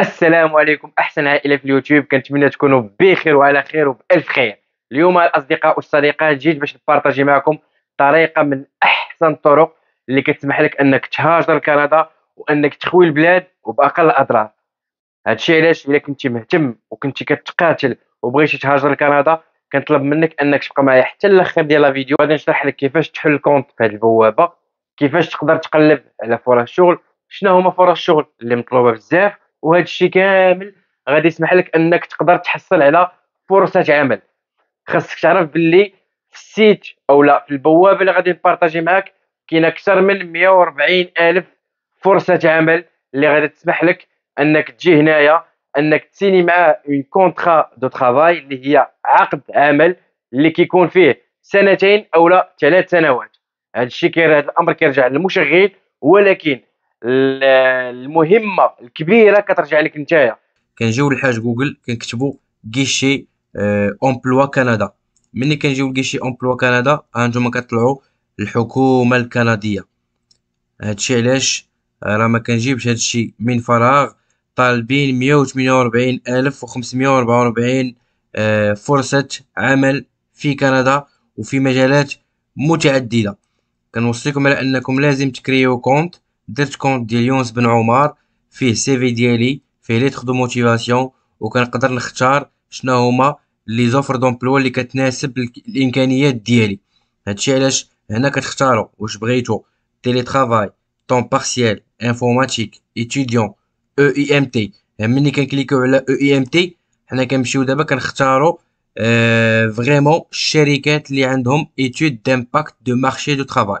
السلام عليكم احسن عائله في اليوتيوب كنتمنى تكونوا بخير وعلى خير وبالف خير اليوم الاصدقاء والصديقات جيت باش نبارطاجي معكم طريقه من احسن الطرق اللي كتسمح لك انك تهاجر لكندا وانك تخوي البلاد وباقل الاضرار هادشي علاش الا كنتي مهتم وكنتي كتقاتل وبغيتي تهاجر لكندا كنطلب منك انك تبقى معايا حتى الاخر ديال لا فيديو غادي نشرح لك كيفاش تحل الكونت في هاد البوابه كيفاش تقدر تقلب على فرص شغل شنو هما فرص الشغل اللي مطلوبه بزاف وهذا الشيء كامل غادي يسمح لك انك تقدر تحصل على فرصه عمل خاصك تعرف باللي في السيت او لا في البوابه اللي غادي نبارطاجي معاك كاين اكثر من 140 الف فرصه عمل اللي غادي تسمح لك انك تجي هنايا انك تسيني معاه اون كونترا دو ترافاي اللي هي عقد عمل اللي كيكون فيه سنتين او لا ثلاث سنوات هذا الشيء كير هذا الامر كيرجع للمشغل ولكن المهمه الكبيره كترجع لك نتايا كنجيو للحاج جوجل كنكتبوا غيشي امبلوا كندا ملي كنجيو لغيشي امبلوا كندا هانتوما كطلعوا الحكومه الكنديه هادشي علاش راه ما كنجيبش هادشي من فراغ طالبين 148544 euh, فرصة عمل في كندا وفي مجالات متعددة كنوصيكم على انكم لازم تكريو كونت درت كونت ديال يونس بن عمر فيه سي في ديالي فيه ليتر دو موتيفاسيون وكنقدر نختار شنو هما لي زوفر دومبلوا اللي كتناسب الامكانيات ديالي هادشي علاش هنا كتختاروا واش بغيتو تيلي ترافاي طون بارسييل انفورماتيك ايتيديون او اي ام تي ملي كنكليكو على او اي ام تي حنا كنمشيو دابا كنختاروا فريمون الشركات آه، اللي عندهم ايتود دامباكت دو مارشي دو ترافاي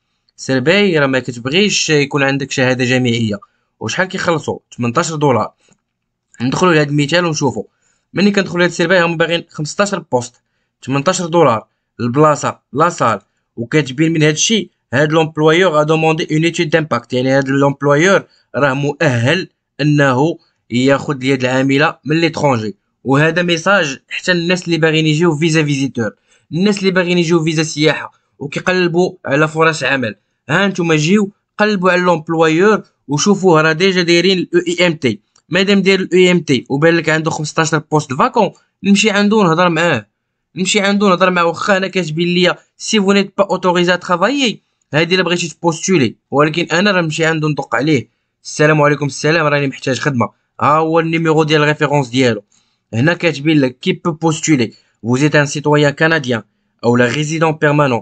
سرباي راه ما كتبغيش يكون عندك شهاده جامعيه وشحال كيخلصوا 18 دولار ندخلوا لهاد المثال ونشوفوا ملي كندخلوا لهاد السرباي هما باغيين 15 بوست 18 دولار البلاصه لا سال وكاتبين من هاد الشيء هاد لومبلويور ا دوموندي اون ايتود دامباكت يعني هاد لومبلويور راه مؤهل انه ياخذ اليد العامله من ليترونجي وهذا ميساج حتى الناس اللي باغيين يجيو فيزا فيزيتور الناس اللي باغيين يجيو فيزا سياحه وكيقلبوا على فرص عمل ها انتم جيو قلبوا على لومبلويور وشوفوه راه ديجا دايرين الاو اي e ام تي مادام داير الاو اي e ام تي وبان لك عنده 15 بوست فاكون نمشي عنده نهضر معاه نمشي عنده نهضر معاه واخا انا كاتبين ليا سي فو نيت با اوتوريزا ترافايي هادي الا بغيتي تبوستولي ولكن انا راه نمشي عنده ندق عليه السلام عليكم السلام راني محتاج خدمه ها هو النيميرو ديال الريفيرونس ديالو هنا كاتبين لك كي بو بوستولي فوزيت ان سيتويان citoyen او لا ريزيدون بيرمانون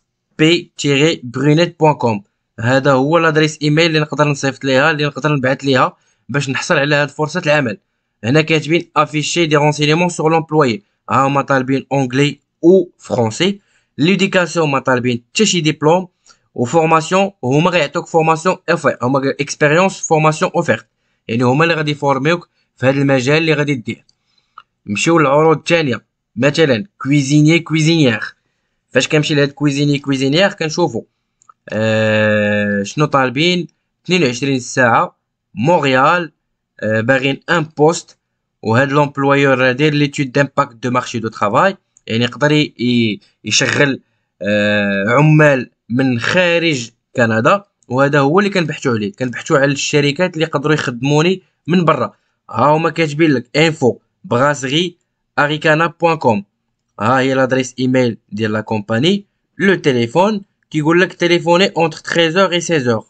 p-brunet.com هذا هو الادريس ايميل اللي نقدر نصيفط ليها اللي نقدر نبعث ليها باش نحصل على هاد فرصه العمل هنا كاتبين افيشي دي رونسينيمون سور لومبلوي ها هما طالبين اونغلي او فرونسي ليديكاسيون هما طالبين حتى شي ديبلوم و فورماسيون هما غيعطوك فورماسيون اوفير هما اكسبيريونس فورماسيون اوفيرت يعني هما اللي غادي يفورميوك في هذا المجال اللي غادي دير نمشيو للعروض الثانيه مثلا كويزينيي كويزينيير فاش كنمشي لهاد كويزيني كويزينيير كنشوفو آه شنو طالبين 22 ساعه مونريال آه باغين ان بوست وهاد لومبلويور داير ليتود دامباكت دو مارشي دو ترافاي يعني يقدر يشغل آه عمال من خارج كندا وهذا هو اللي كنبحثو عليه كنبحثو على الشركات اللي يقدروا يخدموني من برا ها هما كاتبين لك انفو براسري اريكانا بوان كوم Ah, il y a l'adresse email mail de la compagnie, le téléphone, qui voulait téléphoner entre 13h et 16h.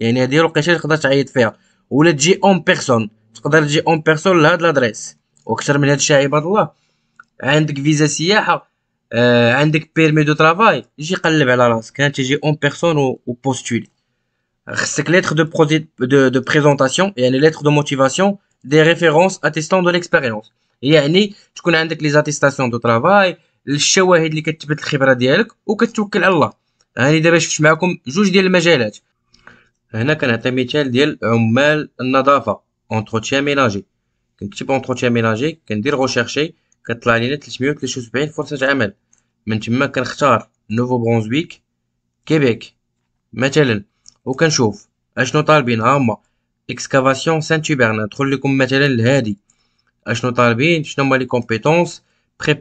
Il y a des choses que je viens de faire. Ou le G en personne. Ce qu'on a le G en personne, là, de l'adresse. Ou le G vis-à-vis de CIA. Le G permet de travail. Je viens de travail. la lance. Ce qu'on a le G en personne ou postule. que lettre de présentation et une lettre de motivation, des références attestant de l'expérience. يعني تكون عندك لي زاتيستاسيون دو طرافاي الشواهد اللي كتثبت الخبره ديالك وكتوكل على الله هاني دابا شفت معكم جوج ديال المجالات هنا كنعطي مثال ديال عمال النظافه اونتروتيان ميناجي كنكتب اونتروتيان ميناجي كندير غوشيرشي كطلع لينا 373 فرصه عمل من تما كنختار نوفو برونزويك كيبيك مثلا وكنشوف اشنو طالبين هما اكسكافاسيون سانت ندخل لكم مثلا لهادي Je les compétences à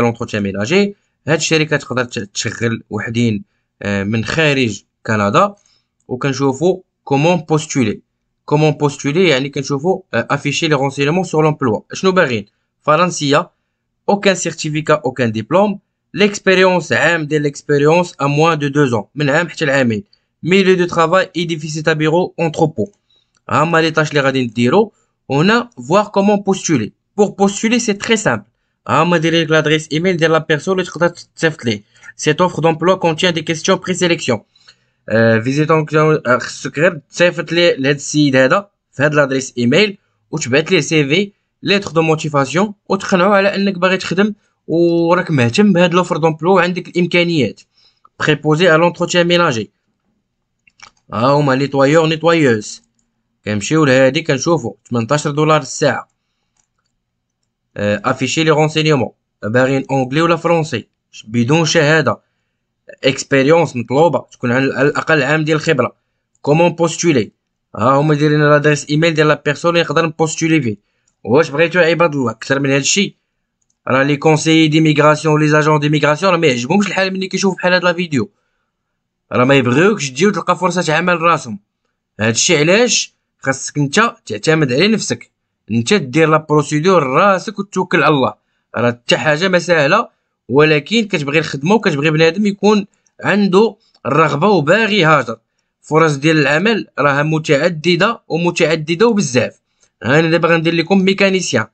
l'entretien ménager euh, Canada. Aucun Comment postuler Comment postuler euh, Afficher les renseignements sur l'emploi. Aucun certificat, aucun diplôme. L'expérience de l'expérience à moins de deux ans. Mais milieu de travail et bureau, entrepôt. Hein, les tâches on a voir comment postuler. Pour postuler, c'est très simple. À ah, modéliser l'adresse email de la personne Cette offre d'emploi contient des questions pré présélection. Euh, Visitez en euh, secret, fait l'adresse email, ou tu mets les CV, lettre de motivation, ou tu على de l'offre d'emploi وعندك l'imkaniyat. Préposé à l'entretien ménager. Ah, on nettoyeur, nettoyeuse. كنمشيو لهادي كنشوفو 18 دولار الساعه افيشي لي رونسينيومون باغيين اونغلي ولا فرونسي بدون شهاده اكسبيريونس مطلوبه تكون على الاقل عام ديال الخبره كومون بوستولي ها هما دايرين لادريس ايميل ديال لا بيرسون اللي نقدر نبوستولي فيه واش بغيتو عباد الله اكثر من هادشي راه لي كونسيي ديميغراسيون لي زاجون ديميغراسيون راه ما يعجبهمش الحال ملي كيشوف بحال هاد لا فيديو راه ما يبغيوكش تجي فرصه عمل راسهم هادشي علاش خاصك انت تعتمد على نفسك انت دير لا بروسيدور راسك وتوكل على الله راه حتى حاجه ما سهله ولكن كتبغي الخدمه وكتبغي بنادم يكون عنده الرغبه وباغي يهاجر فرص ديال العمل راها متعدده ومتعدده وبزاف انا دابا غندير لكم ميكانيسيان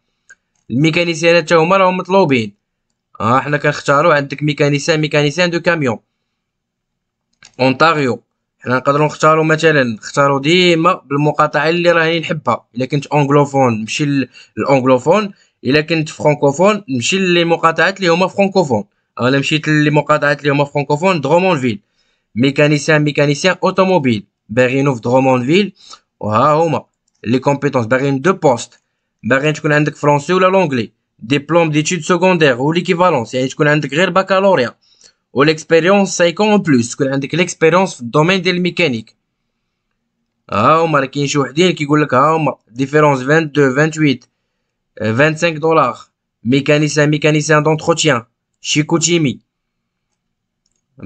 الميكانيسيان حتى هما راهم مطلوبين ها آه، حنا كنختاروا عندك ميكانيسيان ميكانيسيان دو كاميون اونتاريو حنا يعني نقدروا نختاروا مثلا نختاروا ديما بالمقاطعه اللي راني نحبها الا كنت اونغلوفون نمشي للانجلوفون الا كنت فرانكوفون نمشي للمقاطعات اللي هما فرانكوفون انا مشيت للمقاطعات اللي هما فرانكوفون درومونفيل ميكانيسيان ميكانيسيان اوتوموبيل باغينو في درومونفيل وها هما لي كومبيتونس باغي دو بوست باغي تكون عندك فرونسي ولا لونجلي ديبلوم ديتود سكوندير او ليكيفالونس يعني تكون عندك غير باكالوريا ou l'expérience ça plus, que plus que l'expérience domaine la mécanique الميكانيك ah, qui différence 22 28 25 dollars mécanicien mécanicien d'entretien chez Koutimi.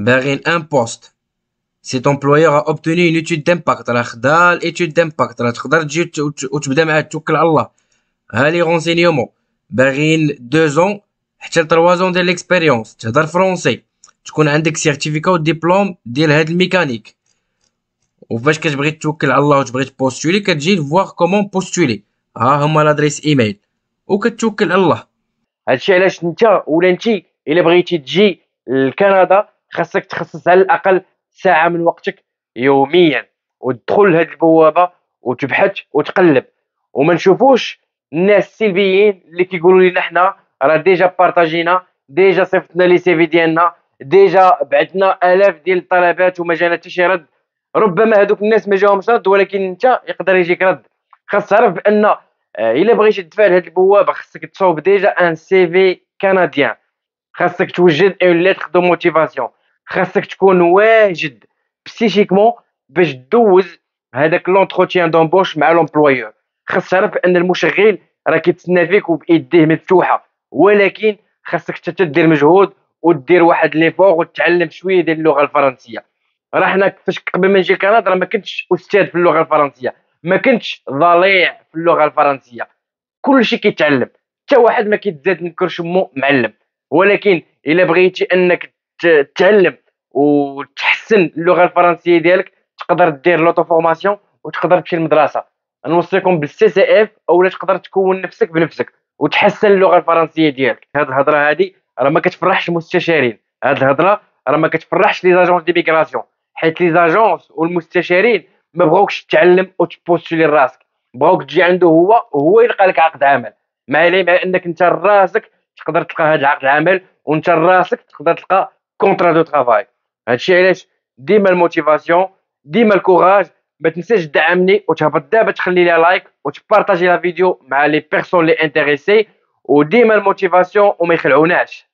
a un poste. Cet employeur a obtenu une étude d'impact. La khdal étude d'impact. La khdal tu tbda L'étude توكل على الله. il L'étude d'impact. 2 ans حتى 3 ans d'expérience, l'expérience. français. تكون عندك سيرتيفيكا وديبلوم ديال هاد الميكانيك وفاش كتبغي توكل على الله وتبغي تبوستولي كتجي فواغ كومون بوستولي ها هما لادريس ايميل وكتوكل على الله هادشي علاش انت ولا انت الا بغيتي تجي لكندا خاصك تخصص على الاقل ساعه من وقتك يوميا وتدخل لهاد البوابه وتبحث وتقلب وما نشوفوش الناس السلبيين اللي كيقولوا لنا حنا راه ديجا بارطاجينا ديجا صيفطنا لي سيفي ديالنا ديجا بعثنا الاف ديال الطلبات وما جانا حتى شي رد ربما هذوك الناس ما جاهمش رد ولكن انت يقدر يجيك رد خاص تعرف بان آه، الا بغيتي تدفع لهاد البوابه خاصك تصوب ديجا ان سي في كنديان خاصك توجد اون ليتر دو موتيفاسيون خاصك تكون واجد بسيشيكمون باش دوز هذاك لونتروتيان دومبوش مع لومبلويور خاص تعرف ان المشغل راه كيتسنى فيك وبايديه مفتوحه ولكن خاصك حتى تدير مجهود ودير واحد فوغ وتعلم شويه ديال اللغه الفرنسيه راه حنا فاش قبل ما نجي لكندا راه ما كنتش استاذ في اللغه الفرنسيه ما كنتش ضليع في اللغه الفرنسيه كلشي كيتعلم حتى واحد ما كيتزاد كرش شمو معلم ولكن الا بغيتي انك تعلم وتحسن اللغه الفرنسيه ديالك تقدر دير لوطو فورماسيون وتقدر تمشي للمدرسه نوصيكم بالسي سي اف اولا تقدر تكون نفسك بنفسك وتحسن اللغه الفرنسيه ديالك هاد الهضره هذه راه ما كتفرحش المستشارين هاد الهضره راه ما كتفرحش لي زاجونس دي ميغراسيون حيت لي زاجونس والمستشارين ما بغاوكش او وتبوستولي راسك بغاوك تجي عنده هو هو يلقى لك عقد عمل مع العلم انك انت راسك تقدر تلقى هاد العقد العمل وانت راسك تقدر تلقى كونترا دو طرافاي هادشي علاش ديما الموتيفاسيون ديما الكوراج ما تنساش دعمني وتهبط دابا تخلي لي لايك وتبارطاجي لا فيديو مع لي بيرسون لي انتريسي وديما الموتيفاسيون وما يخلعوناش